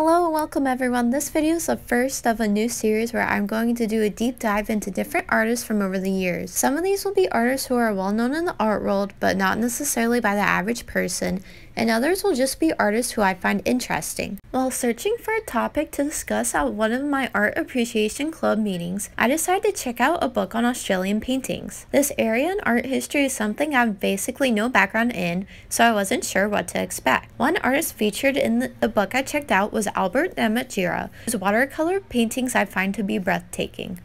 Hello and welcome everyone. This video is the first of a new series where I'm going to do a deep dive into different artists from over the years. Some of these will be artists who are well known in the art world but not necessarily by the average person and others will just be artists who I find interesting. While searching for a topic to discuss at one of my art appreciation club meetings, I decided to check out a book on Australian paintings. This area in art history is something I have basically no background in, so I wasn't sure what to expect. One artist featured in the, book I checked out was Albert Namatjira, whose watercolor paintings I find to be breathtaking.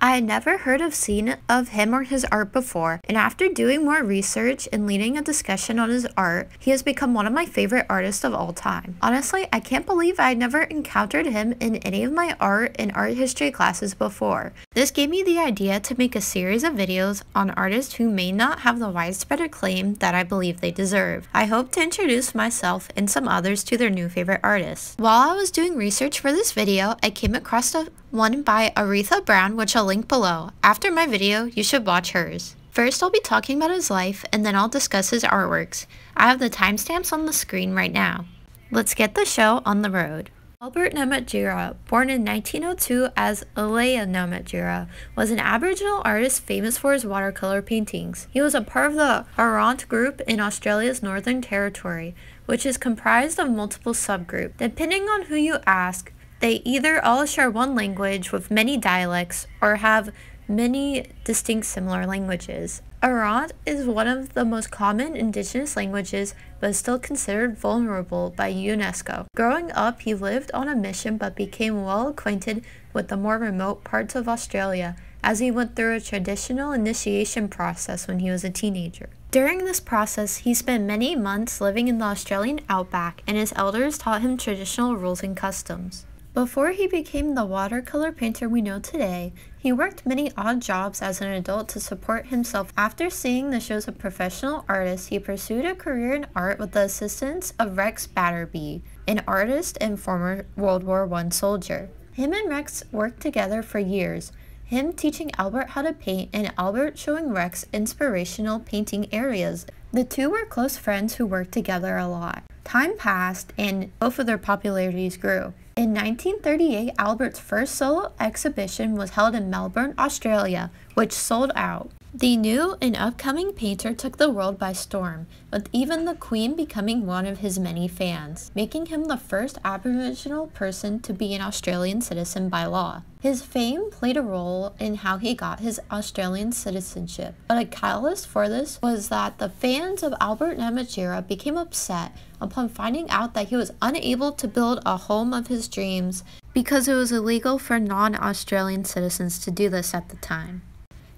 I had never heard of seen of him or his art before, and after doing more research and leading a discussion on his art, he has become one of my favorite artists of all time. Honestly, I can't believe I had never encountered him in any of my art and art history classes before. This gave me the idea to make a series of videos on artists who may not have the widespread acclaim that I believe they deserve. I hope to introduce myself and some others to their new favorite artists. While I was doing research for this video, I came across a one by Aretha Brown, which I'll link below. After my video, you should watch hers. First, I'll be talking about his life, and then I'll discuss his artworks. I have the timestamps on the screen right now. Let's get the show on the road. Albert Namatjira, born in 1902 as Alea Namatjira, was an Aboriginal artist famous for his watercolor paintings. He was a part of the Arant group in Australia's Northern Territory, which is comprised of multiple subgroups. Depending on who you ask, they either all share one language with many dialects or have many distinct similar languages. Arad is one of the most common indigenous languages but is still considered vulnerable by UNESCO. Growing up, he lived on a mission but became well acquainted with the more remote parts of Australia as he went through a traditional initiation process when he was a teenager. During this process, he spent many months living in the Australian outback and his elders taught him traditional rules and customs. Before he became the watercolor painter we know today, he worked many odd jobs as an adult to support himself. After seeing the shows of professional artists, he pursued a career in art with the assistance of Rex Batterby, an artist and former World War I soldier. Him and Rex worked together for years, him teaching Albert how to paint and Albert showing Rex inspirational painting areas. The two were close friends who worked together a lot. Time passed and both of their popularities grew. In 1938, Albert's first solo exhibition was held in Melbourne, Australia, which sold out. The new and upcoming painter took the world by storm, with even the Queen becoming one of his many fans, making him the first Aboriginal person to be an Australian citizen by law. His fame played a role in how he got his Australian citizenship, but a catalyst for this was that the fans of Albert Namajira became upset upon finding out that he was unable to build a home of his dreams because it was illegal for non-Australian citizens to do this at the time.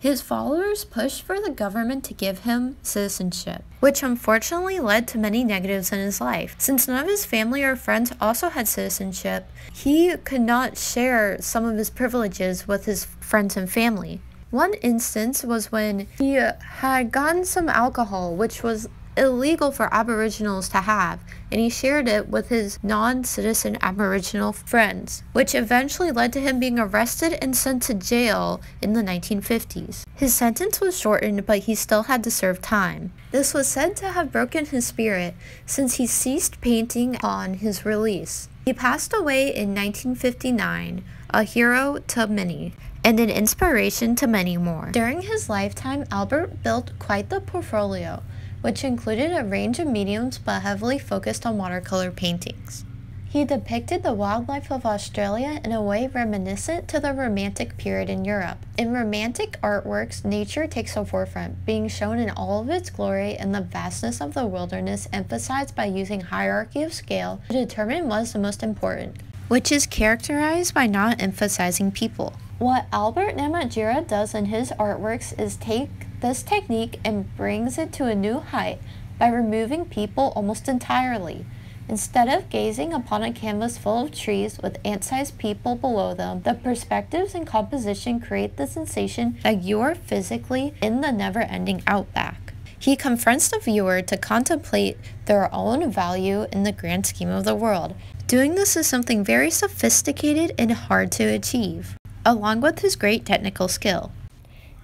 His followers pushed for the government to give him citizenship, which unfortunately led to many negatives in his life. Since none of his family or friends also had citizenship, he could not share some of his privileges with his friends and family. One instance was when he had gotten some alcohol, which was illegal for Aboriginals to have, and he shared it with his non citizen Aboriginal friends, which eventually led to him being arrested and sent to jail in the 1950s. His sentence was shortened, but he still had to serve time. This was said to have broken his spirit since he ceased painting on his release. He passed away in 1959, a hero to many and an inspiration to many more. During his lifetime, Albert built quite the portfolio, which included a range of mediums but heavily focused on watercolor paintings. He depicted the wildlife of Australia in a way reminiscent to the Romantic period in Europe. In Romantic artworks, nature takes a forefront, being shown in all of its glory and the vastness of the wilderness emphasized by using hierarchy of scale to determine what is the most important, which is characterized by not emphasizing people. What Albert Namatjira does in his artworks is take this technique and brings it to a new height by removing people almost entirely. Instead of gazing upon a canvas full of trees with ant-sized people below them, the perspectives and composition create the sensation that you are physically in the never-ending outback. He confronts the viewer to contemplate their own value in the grand scheme of the world. Doing this is something very sophisticated and hard to achieve, along with his great technical skill.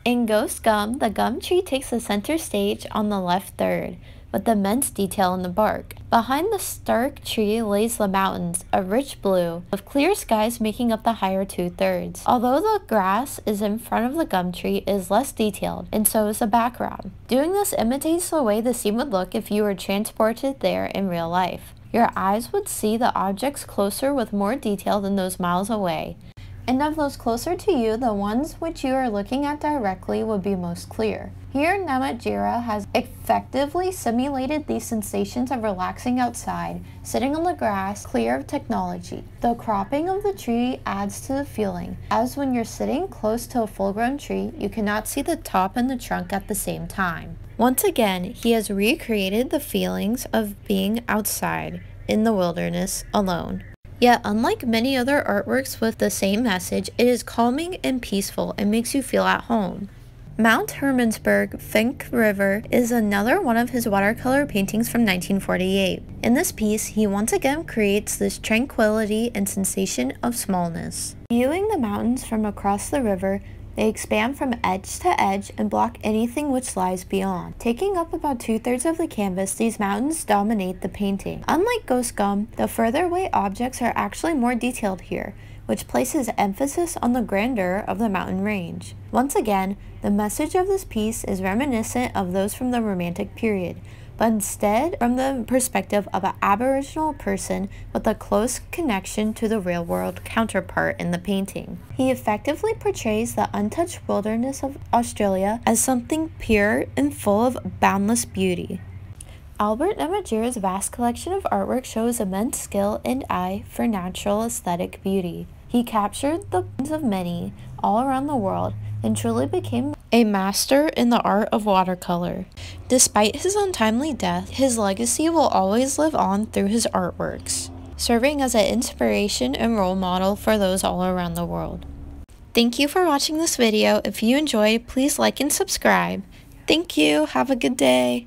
In Ghost Gum, the gum tree takes the center stage on the left third, with immense detail in the bark. Behind the stark tree lays the mountains, a rich blue, with clear skies making up the higher two thirds. Although the grass is in front of the gum tree is less detailed, and so is the background. Doing this imitates the way the scene would look if you were transported there in real life. Your eyes would see the objects closer with more detail than those miles away and of those closer to you, the ones which you are looking at directly would be most clear. Here, Namatjira has effectively simulated these sensations of relaxing outside, sitting on the grass, clear of technology. The cropping of the tree adds to the feeling, as when you're sitting close to a full-grown tree, you cannot see the top and the trunk at the same time. Once again, he has recreated the feelings of being outside, in the wilderness, alone. Yet, unlike many other artworks with the same message, it is calming and peaceful and makes you feel at home. Mount Hermansburg, Fink River is another one of his watercolor paintings from 1948. In this piece, he once again creates this tranquility and sensation of smallness. Viewing the mountains from across the river, they expand from edge to edge and block anything which lies beyond. Taking up about two-thirds of the canvas, these mountains dominate the painting. Unlike Ghost Gum, the further away objects are actually more detailed here, which places emphasis on the grandeur of the mountain range. Once again, the message of this piece is reminiscent of those from the Romantic period, but instead from the perspective of an Aboriginal person with a close connection to the real world counterpart in the painting. He effectively portrays the untouched wilderness of Australia as something pure and full of boundless beauty. Albert Nemajira's vast collection of artwork shows immense skill and eye for natural aesthetic beauty. He captured the minds of many all around the world and truly became a master in the art of watercolor. Despite his untimely death, his legacy will always live on through his artworks, serving as an inspiration and role model for those all around the world. Thank you for watching this video. If you enjoyed, please like and subscribe. Thank you. Have a good day.